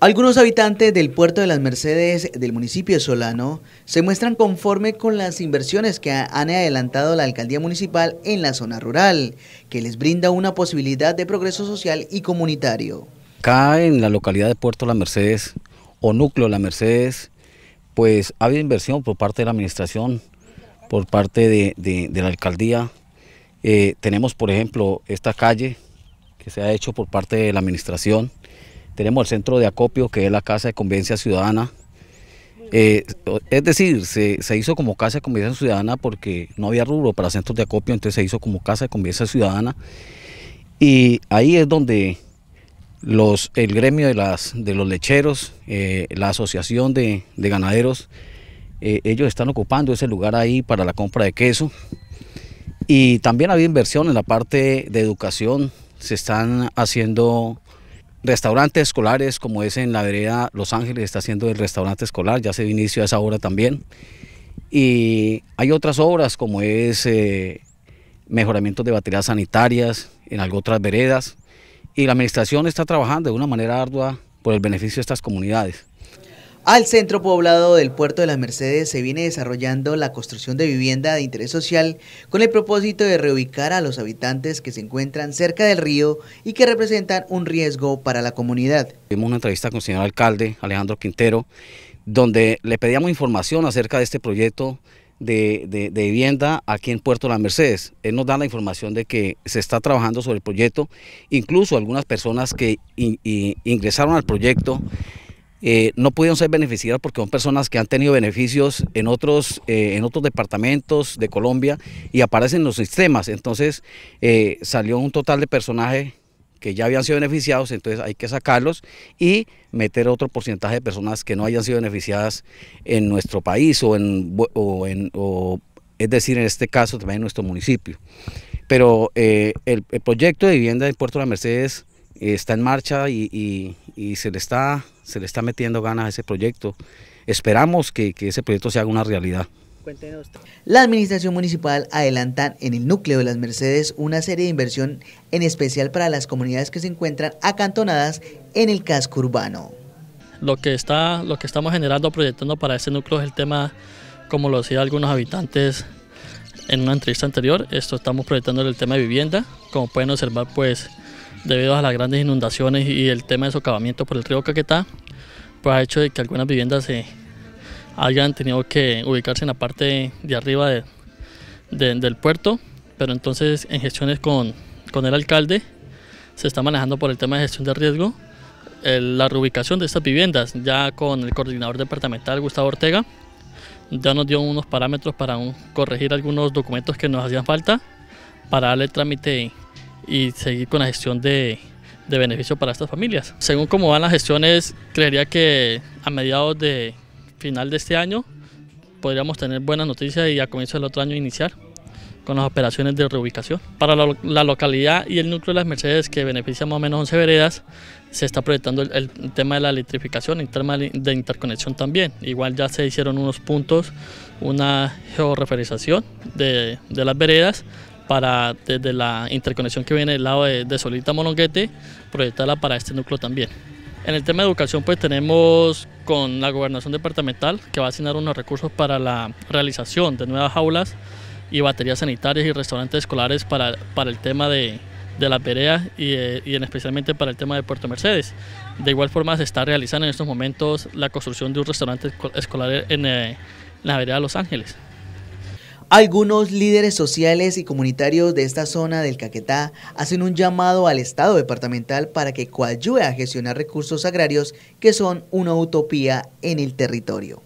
Algunos habitantes del puerto de las Mercedes del municipio de Solano se muestran conforme con las inversiones que han adelantado la alcaldía municipal en la zona rural, que les brinda una posibilidad de progreso social y comunitario. Acá en la localidad de Puerto de Las Mercedes o núcleo de Las Mercedes, pues ha habido inversión por parte de la administración, por parte de, la alcaldía. Eh, tenemos, por ejemplo, esta calle que se ha hecho por parte de la administración tenemos el centro de acopio que es la Casa de Convivencia Ciudadana. Eh, es decir, se, hizo como Casa de Convivencia Ciudadana porque no había rubro para centros de acopio, entonces se hizo como Casa de Convivencia Ciudadana. Y ahí es donde los, el gremio de, las, de los lecheros, eh, la asociación de, ganaderos, eh, ellos están ocupando ese lugar ahí para la compra de queso. Y también había inversión en la parte de educación, se están haciendo restaurantes escolares, como es en la vereda Los Ángeles, está haciendo el restaurante escolar, ya se dio inicio a esa obra también. Y hay otras obras, como es eh, mejoramiento de baterías sanitarias en algo otras veredas. Y la administración está trabajando de una manera ardua por el beneficio de estas comunidades. Al centro poblado del puerto de las Mercedes se viene desarrollando la construcción de vivienda de interés social con el propósito de reubicar a los habitantes que se encuentran cerca del río y que representan un riesgo para la comunidad. Tuvimos una entrevista con el señor alcalde Alejandro Quintero donde le pedíamos información acerca de este proyecto de, vivienda aquí en Puerto de Las Mercedes. Él nos da la información de que se está trabajando sobre el proyecto, incluso algunas personas que ingresaron al proyecto eh, no pudieron ser beneficiadas porque son personas que han tenido beneficios en otros, eh, en otros departamentos de Colombia y aparecen en los sistemas. Entonces eh, salió un total de personajes que ya habían sido beneficiados, entonces hay que sacarlos y meter otro porcentaje de personas que no hayan sido beneficiadas en nuestro país o en, es decir, en este caso también en nuestro municipio. Pero el, el proyecto de vivienda en Puerto de la Mercedes está en marcha y, se, le está, se le está metiendo ganas a ese proyecto. Esperamos que, ese proyecto se haga una realidad. La administración municipal adelanta en el núcleo de las Mercedes una serie de inversión en especial para las comunidades que se encuentran acantonadas en el casco urbano. Lo que, está, lo que estamos generando, proyectando para ese núcleo es el tema, como lo decía algunos habitantes en una entrevista anterior, esto estamos proyectando el tema de vivienda. Como pueden observar, pues debido a las grandes inundaciones y el tema de socavamiento por el río Caquetá, pues ha hecho de que algunas viviendas se hayan tenido que ubicarse en la parte de arriba del puerto, pero entonces en gestiones con, con, el alcalde se está manejando por el tema de gestión de riesgo la reubicación de estas viviendas, ya con el coordinador departamental Gustavo Ortega, ya nos dio unos parámetros para corregir algunos documentos que nos hacían falta para darle trámite y seguir con la gestión de, de beneficio para estas familias. Según cómo van las gestiones, creería que a mediados de final de este año podríamos tener buenas noticias y a comienzo del otro año iniciar con las operaciones de reubicación. Para la, localidad y el núcleo de las Mercedes, que beneficia más o menos 11 veredas, se está proyectando el, tema de la electrificación, el tema de interconexión también. Igual ya se hicieron unos puntos, una georreferización de, de las veredas para desde la interconexión que viene del lado de, Solita Mononguete, proyectarla para este núcleo también. En el tema de educación, pues tenemos con la gobernación departamental que va a asignar unos recursos para la realización de nuevas aulas y baterías sanitarias y restaurantes escolares para, para el tema de, de las veredas y, eh, en especialmente para el tema de Puerto Mercedes. De igual forma se está realizando en estos momentos la construcción de un restaurante escolar eh, en, la vereda de Los Ángeles. Algunos líderes sociales y comunitarios de esta zona del Caquetá hacen un llamado al Estado departamental para que coayude a gestionar recursos agrarios que son una utopía en el territorio.